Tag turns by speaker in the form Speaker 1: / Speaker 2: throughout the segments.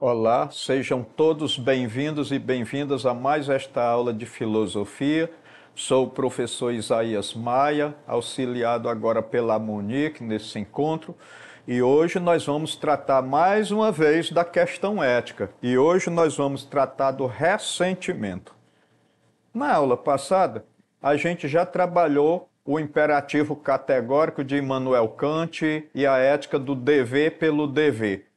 Speaker 1: Olá, sejam todos bem-vindos e bem-vindas a mais esta aula de filosofia. Sou o professor Isaías Maia, auxiliado agora pela Monique nesse encontro. E hoje nós vamos tratar mais uma vez da questão ética. E hoje nós vamos tratar do ressentimento. Na aula passada, a gente já trabalhou o imperativo categórico de Immanuel Kant e a ética do dever pelo dever.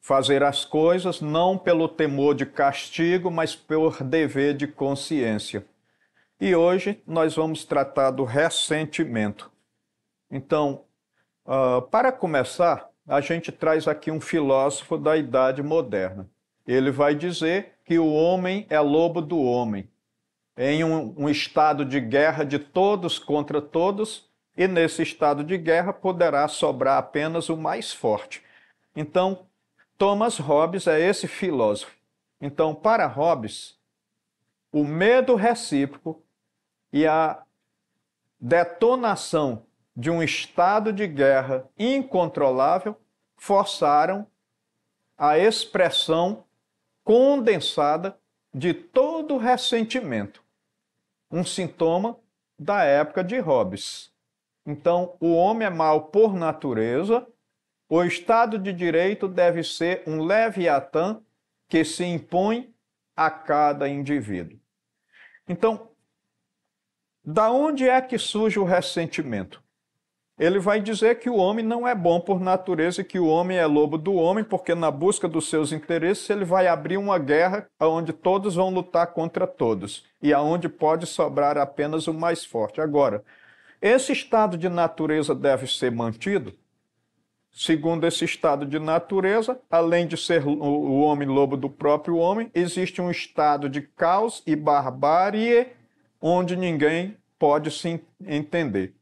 Speaker 1: Fazer as coisas não pelo temor de castigo, mas por dever de consciência. E hoje nós vamos tratar do ressentimento. Então, Uh, para começar, a gente traz aqui um filósofo da Idade Moderna. Ele vai dizer que o homem é lobo do homem, em um, um estado de guerra de todos contra todos, e nesse estado de guerra poderá sobrar apenas o mais forte. Então, Thomas Hobbes é esse filósofo. Então, para Hobbes, o medo recíproco e a detonação de um estado de guerra incontrolável forçaram a expressão condensada de todo ressentimento, um sintoma da época de Hobbes. Então, o homem é mau por natureza, o Estado de Direito deve ser um leviatã que se impõe a cada indivíduo. Então, da onde é que surge o ressentimento? ele vai dizer que o homem não é bom por natureza, e que o homem é lobo do homem, porque na busca dos seus interesses ele vai abrir uma guerra onde todos vão lutar contra todos e aonde pode sobrar apenas o mais forte. Agora, esse estado de natureza deve ser mantido. Segundo esse estado de natureza, além de ser o homem lobo do próprio homem, existe um estado de caos e barbárie onde ninguém pode se entender.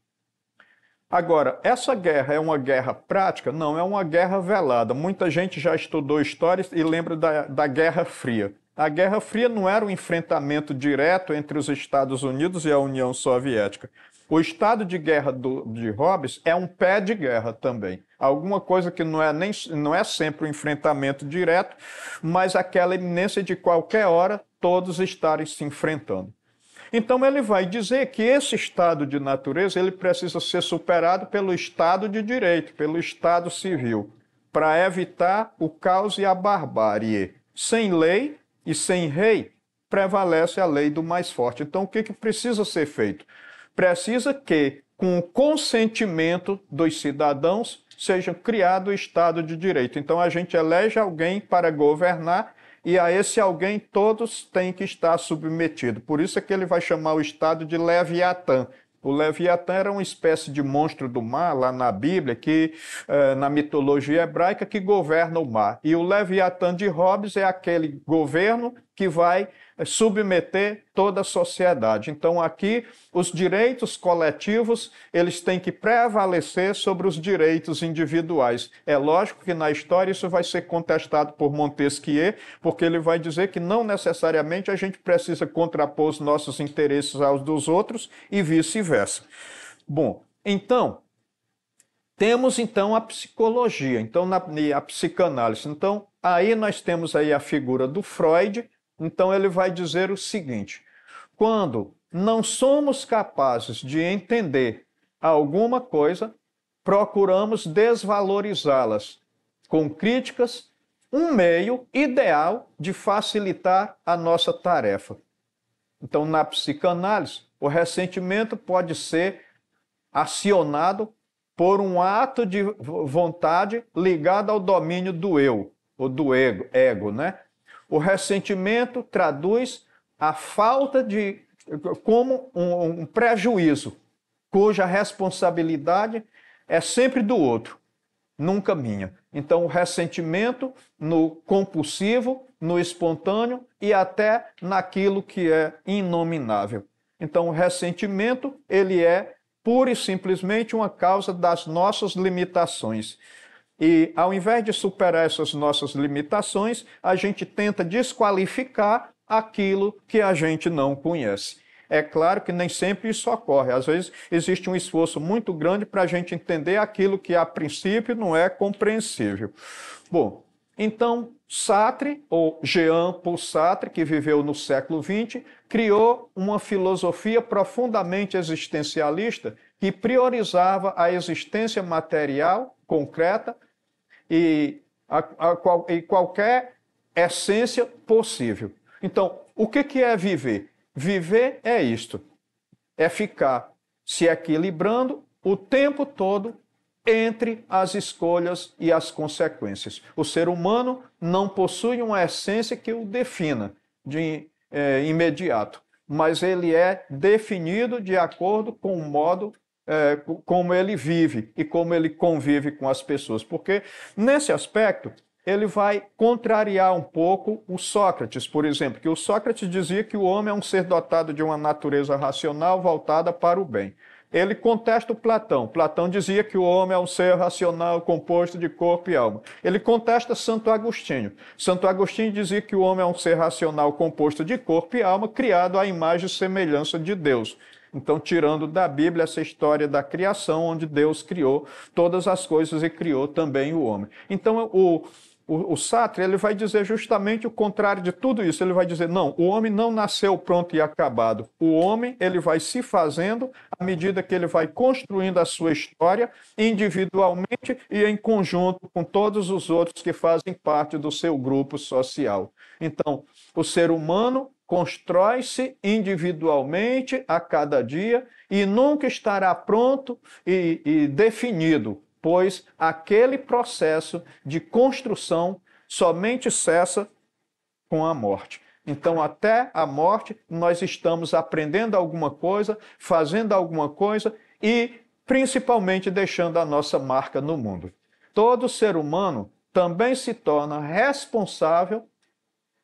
Speaker 1: Agora, essa guerra é uma guerra prática? Não, é uma guerra velada. Muita gente já estudou histórias e lembra da, da Guerra Fria. A Guerra Fria não era um enfrentamento direto entre os Estados Unidos e a União Soviética. O estado de guerra do, de Hobbes é um pé de guerra também. Alguma coisa que não é, nem, não é sempre um enfrentamento direto, mas aquela iminência de qualquer hora todos estarem se enfrentando. Então ele vai dizer que esse estado de natureza ele precisa ser superado pelo estado de direito, pelo estado civil, para evitar o caos e a barbárie. Sem lei e sem rei prevalece a lei do mais forte. Então o que, que precisa ser feito? Precisa que, com o consentimento dos cidadãos, seja criado o Estado de Direito. Então a gente elege alguém para governar e a esse alguém todos têm que estar submetidos. Por isso é que ele vai chamar o Estado de Leviatã. O Leviatã era uma espécie de monstro do mar, lá na Bíblia, que eh, na mitologia hebraica, que governa o mar. E o Leviatã de Hobbes é aquele governo que vai é submeter toda a sociedade. Então aqui os direitos coletivos, eles têm que prevalecer sobre os direitos individuais. É lógico que na história isso vai ser contestado por Montesquieu, porque ele vai dizer que não necessariamente a gente precisa contrapor os nossos interesses aos dos outros e vice-versa. Bom, então temos então a psicologia, então na, a psicanálise. Então aí nós temos aí a figura do Freud, então ele vai dizer o seguinte: quando não somos capazes de entender alguma coisa, procuramos desvalorizá-las com críticas, um meio ideal de facilitar a nossa tarefa. Então, na psicanálise, o ressentimento pode ser acionado por um ato de vontade ligado ao domínio do eu, ou do ego, ego né? O ressentimento traduz a falta de como um, um prejuízo, cuja responsabilidade é sempre do outro, nunca minha. Então, o ressentimento no compulsivo, no espontâneo e até naquilo que é inominável. Então, o ressentimento, ele é pura e simplesmente uma causa das nossas limitações. E ao invés de superar essas nossas limitações, a gente tenta desqualificar aquilo que a gente não conhece. É claro que nem sempre isso ocorre. Às vezes existe um esforço muito grande para a gente entender aquilo que a princípio não é compreensível. Bom, então Sartre, ou Jean Paul Sartre, que viveu no século XX, criou uma filosofia profundamente existencialista que priorizava a existência material, concreta, e, a, a, e qualquer essência possível. Então, o que, que é viver? Viver é isto: é ficar se equilibrando o tempo todo entre as escolhas e as consequências. O ser humano não possui uma essência que o defina de é, imediato, mas ele é definido de acordo com o modo é, como ele vive e como ele convive com as pessoas, porque nesse aspecto ele vai contrariar um pouco o Sócrates, por exemplo, que o Sócrates dizia que o homem é um ser dotado de uma natureza racional voltada para o bem. Ele contesta o Platão. Platão dizia que o homem é um ser racional composto de corpo e alma. Ele contesta Santo Agostinho. Santo Agostinho dizia que o homem é um ser racional composto de corpo e alma, criado à imagem e semelhança de Deus. Então, tirando da Bíblia essa história da criação, onde Deus criou todas as coisas e criou também o homem. Então, o, o, o Sartre ele vai dizer justamente o contrário de tudo isso. Ele vai dizer: não, o homem não nasceu pronto e acabado. O homem ele vai se fazendo à medida que ele vai construindo a sua história individualmente e em conjunto com todos os outros que fazem parte do seu grupo social. Então, o ser humano constrói-se individualmente a cada dia e nunca estará pronto e, e, definido, pois aquele processo de construção somente cessa com a morte. Então, até a morte, nós estamos aprendendo alguma coisa, fazendo alguma coisa e, principalmente, deixando a nossa marca no mundo. Todo ser humano também se torna responsável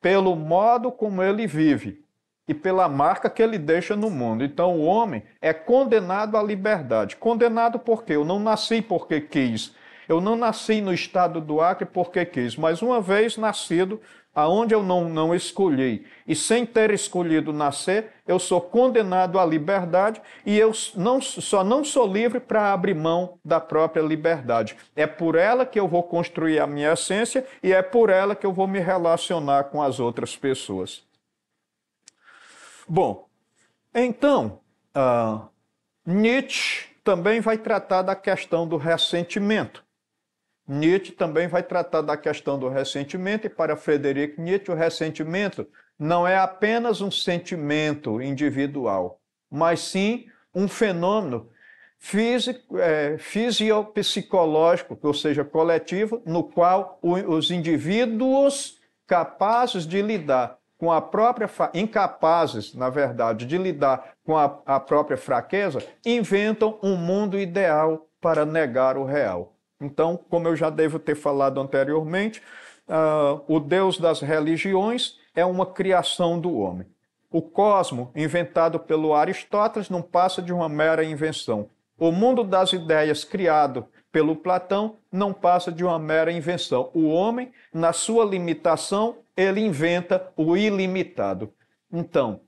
Speaker 1: pelo modo como ele vive e pela marca que ele deixa no mundo. Então o homem é condenado à liberdade. Condenado porque eu não nasci porque quis. Eu não nasci no estado do Acre porque quis, mas uma vez nascido, aonde eu não, não escolhi, e sem ter escolhido nascer, eu sou condenado à liberdade e eu não, só não sou livre para abrir mão da própria liberdade. É por ela que eu vou construir a minha essência e é por ela que eu vou me relacionar com as outras pessoas. Bom, então, uh, Nietzsche também vai tratar da questão do ressentimento. Nietzsche também vai tratar da questão do ressentimento, e para Frederic Nietzsche, o ressentimento não é apenas um sentimento individual, mas sim um fenômeno físico, é, fisiopsicológico, ou seja, coletivo, no qual os indivíduos capazes de lidar com a própria incapazes, na verdade, de lidar com a, a própria fraqueza, inventam um mundo ideal para negar o real. Então, como eu já devo ter falado anteriormente, uh, o Deus das religiões é uma criação do homem. O cosmo, inventado pelo Aristóteles, não passa de uma mera invenção. O mundo das ideias, criado pelo Platão, não passa de uma mera invenção. O homem, na sua limitação, ele inventa o ilimitado. Então,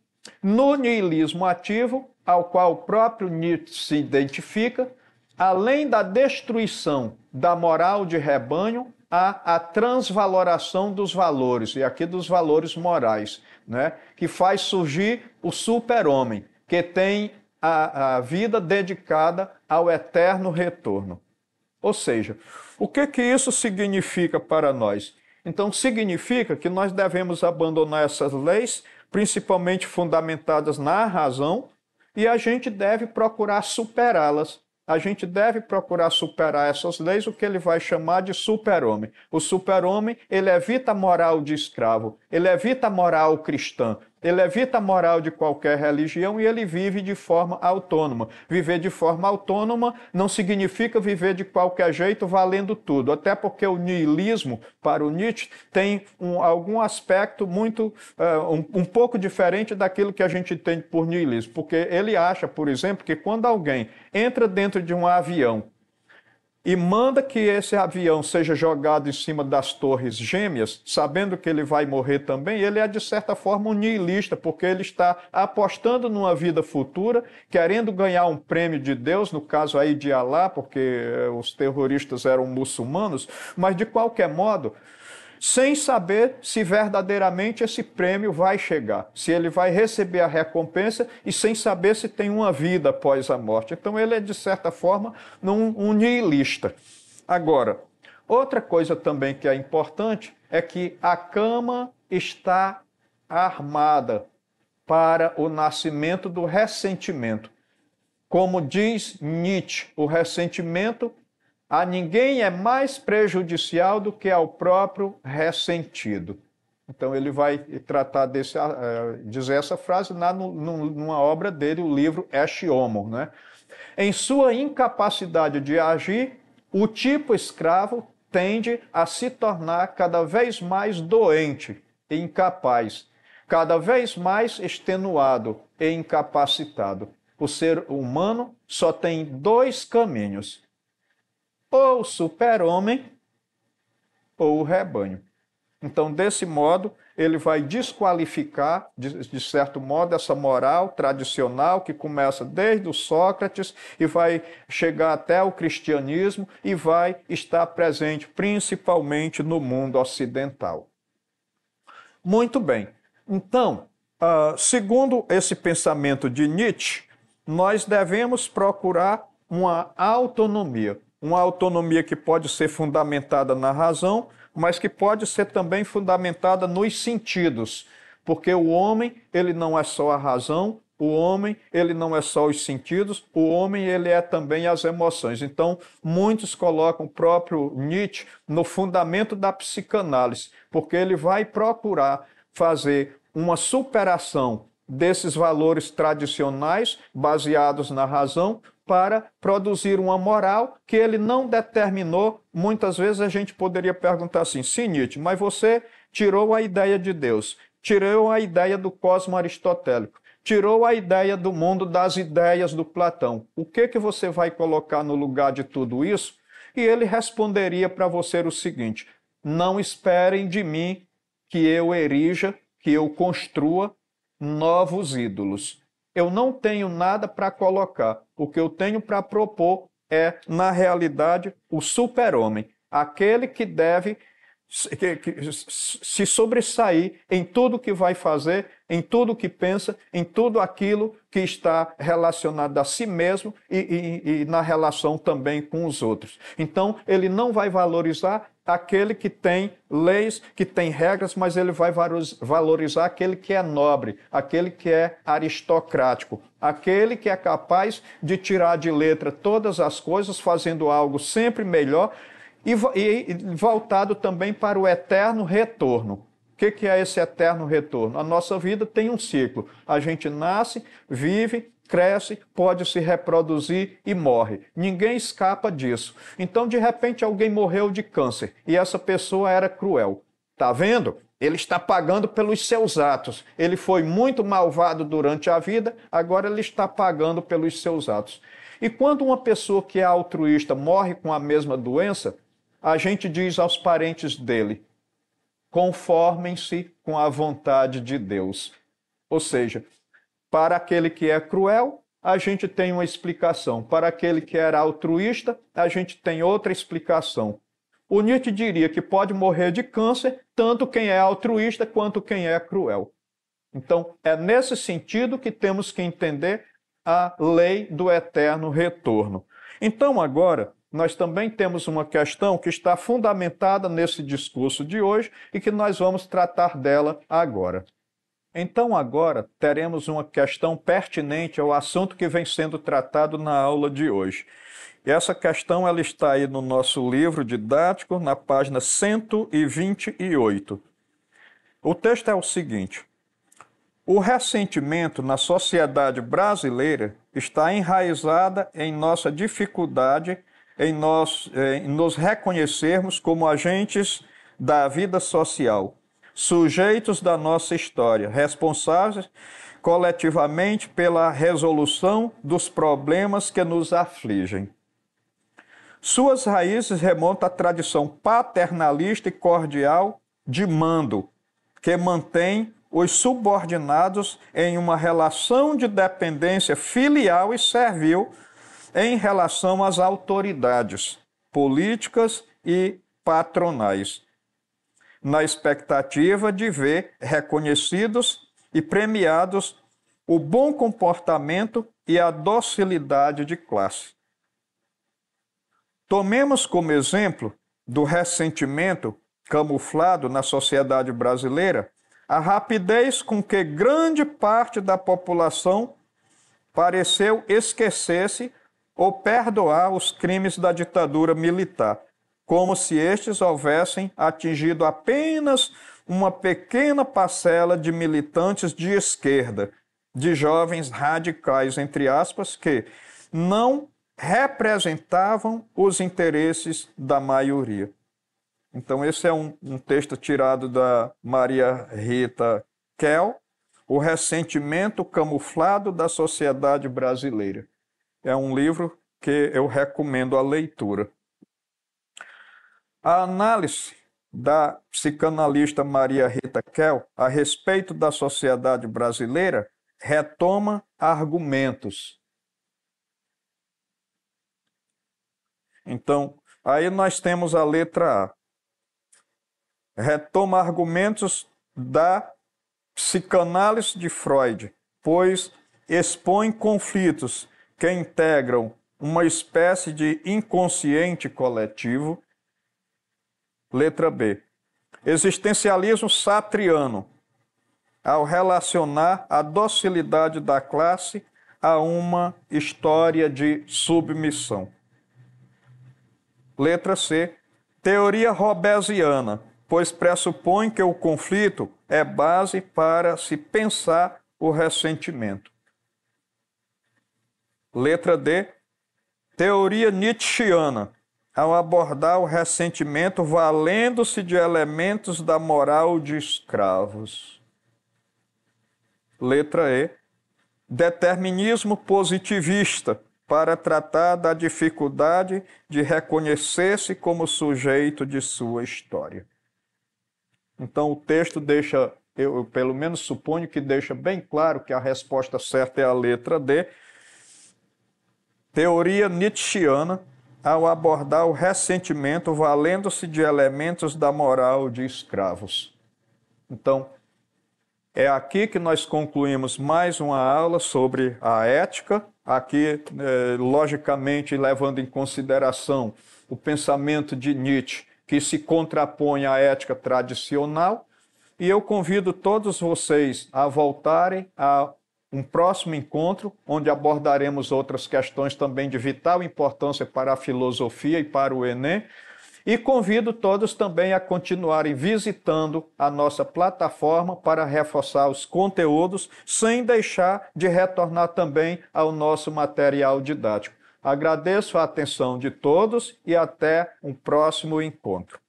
Speaker 1: no niilismo ativo, ao qual o próprio Nietzsche se identifica, Além da destruição da moral de rebanho, há a transvaloração dos valores, e aqui dos valores morais, né? que faz surgir o super-homem, que tem a, a, vida dedicada ao eterno retorno. Ou seja, o que, que isso significa para nós? Então, significa que nós devemos abandonar essas leis, principalmente fundamentadas na razão, e a gente deve procurar superá-las a gente deve procurar superar essas leis, o que ele vai chamar de super-homem. O super-homem, ele evita a moral de escravo, ele evita a moral cristã, ele evita a moral de qualquer religião e ele vive de forma autônoma. Viver de forma autônoma não significa viver de qualquer jeito valendo tudo, até porque o niilismo, para o Nietzsche, tem um, algum aspecto muito, uh, um, um pouco diferente daquilo que a gente entende por niilismo, porque ele acha, por exemplo, que quando alguém entra dentro de um avião e manda que esse avião seja jogado em cima das torres gêmeas, sabendo que ele vai morrer também, ele é de certa forma um niilista, porque ele está apostando numa vida futura, querendo ganhar um prêmio de Deus, no caso aí de Alá, porque eh, os terroristas eram muçulmanos, mas de qualquer modo, sem saber se verdadeiramente esse prêmio vai chegar, se ele vai receber a recompensa e sem saber se tem uma vida após a morte. Então ele é, de certa forma, um nihilista. Agora, outra coisa também que é importante é que a cama está armada para o nascimento do ressentimento. Como diz Nietzsche, o ressentimento a ninguém é mais prejudicial do que ao próprio ressentido. Então ele vai tratar desse, ah, eh, dizer essa frase na, numa obra dele, o livro Esh Homo, né? Em sua incapacidade de agir, o tipo escravo tende a se tornar cada vez mais doente e incapaz, cada vez mais extenuado e incapacitado. O ser humano só tem dois caminhos: ou o super-homem ou o rebanho. Então, desse modo, ele vai desqualificar, de, de, certo modo, essa moral tradicional que começa desde o Sócrates e vai chegar até o cristianismo e vai estar presente principalmente no mundo ocidental. Muito bem. Então, uh, segundo esse pensamento de Nietzsche, nós devemos procurar uma autonomia uma autonomia que pode ser fundamentada na razão, mas que pode ser também fundamentada nos sentidos, porque o homem, ele não é só a razão, o homem, ele não é só os sentidos, o homem, ele é também as emoções. Então, muitos colocam o próprio Nietzsche no fundamento da psicanálise, porque ele vai procurar fazer uma superação desses valores tradicionais baseados na razão para produzir uma moral que ele não determinou. Muitas vezes a gente poderia perguntar assim: sim, Nietzsche, mas você tirou a ideia de Deus, tirou a ideia do cosmo aristotélico, tirou a ideia do mundo das ideias do Platão. O que, que você vai colocar no lugar de tudo isso? E ele responderia para você o seguinte: não esperem de mim que eu erija, que eu construa novos ídolos eu não tenho nada para colocar. O que eu tenho para propor é, na realidade, o super-homem, aquele que deve se sobressair em tudo que vai fazer, em tudo que pensa, em tudo aquilo que está relacionado a si mesmo e, e, e, na relação também com os outros. Então, ele não vai valorizar aquele que tem leis, que tem regras, mas ele vai valorizar aquele que é nobre, aquele que é aristocrático, aquele que é capaz de tirar de letra todas as coisas, fazendo algo sempre melhor e, voltado também para o eterno retorno. O que, que é esse eterno retorno? A nossa vida tem um ciclo. A gente nasce, vive, cresce, pode se reproduzir e morre. Ninguém escapa disso. Então, de repente, alguém morreu de câncer e essa pessoa era cruel. Tá vendo? Ele está pagando pelos seus atos. Ele foi muito malvado durante a vida, agora ele está pagando pelos seus atos. E quando uma pessoa que é altruísta morre com a mesma doença, a gente diz aos parentes dele: conformem-se com a vontade de Deus. Ou seja, para aquele que é cruel, a gente tem uma explicação. Para aquele que era altruísta, a gente tem outra explicação. O Nietzsche diria que pode morrer de câncer tanto quem é altruísta quanto quem é cruel. Então, é nesse sentido que temos que entender a lei do eterno retorno. Então, agora, nós também temos uma questão que está fundamentada nesse discurso de hoje e que nós vamos tratar dela agora. Então, agora teremos uma questão pertinente ao assunto que vem sendo tratado na aula de hoje. E essa questão ela está aí no nosso livro didático, na página 128. O texto é o seguinte: O ressentimento na sociedade brasileira está enraizada em nossa dificuldade em nós em nos reconhecermos como agentes da vida social, sujeitos da nossa história, responsáveis coletivamente pela resolução dos problemas que nos afligem. Suas raízes remontam à tradição paternalista e cordial de mando, que mantém os subordinados em uma relação de dependência filial e servil em relação às autoridades políticas e patronais, na expectativa de ver reconhecidos e premiados o bom comportamento e a docilidade de classe. Tomemos como exemplo do ressentimento camuflado na sociedade brasileira a rapidez com que grande parte da população pareceu esquecer-se ou perdoar os crimes da ditadura militar, como se estes houvessem atingido apenas uma pequena parcela de militantes de esquerda, de jovens radicais, entre aspas, que não representavam os interesses da maioria. Então, esse é um, um texto tirado da Maria Rita Kell, O Ressentimento Camuflado da Sociedade Brasileira é um livro que eu recomendo a leitura. A análise da psicanalista Maria Rita Kell a respeito da sociedade brasileira retoma argumentos. Então, aí nós temos a letra A. Retoma argumentos da psicanálise de Freud, pois expõe conflitos que integram uma espécie de inconsciente coletivo. Letra B. Existencialismo satriano, ao relacionar a docilidade da classe a uma história de submissão. Letra C. Teoria robesiana, pois pressupõe que o conflito é base para se pensar o ressentimento. Letra D. Teoria Nietzscheana. Ao abordar o ressentimento valendo-se de elementos da moral de escravos. Letra E. Determinismo positivista para tratar da dificuldade de reconhecer-se como sujeito de sua história. Então o texto deixa, eu, eu, pelo menos suponho que deixa bem claro que a resposta certa é a letra D, teoria nietzschiana ao abordar o ressentimento valendo-se de elementos da moral de escravos. Então, é aqui que nós concluímos mais uma aula sobre a ética, aqui, eh, logicamente, levando em consideração o pensamento de Nietzsche, que se contrapõe à ética tradicional. E eu convido todos vocês a voltarem a um próximo encontro, onde abordaremos outras questões também de vital importância para a filosofia e para o Enem. E convido todos também a continuarem visitando a nossa plataforma para reforçar os conteúdos, sem deixar de retornar também ao nosso material didático. Agradeço a atenção de todos e até um próximo encontro.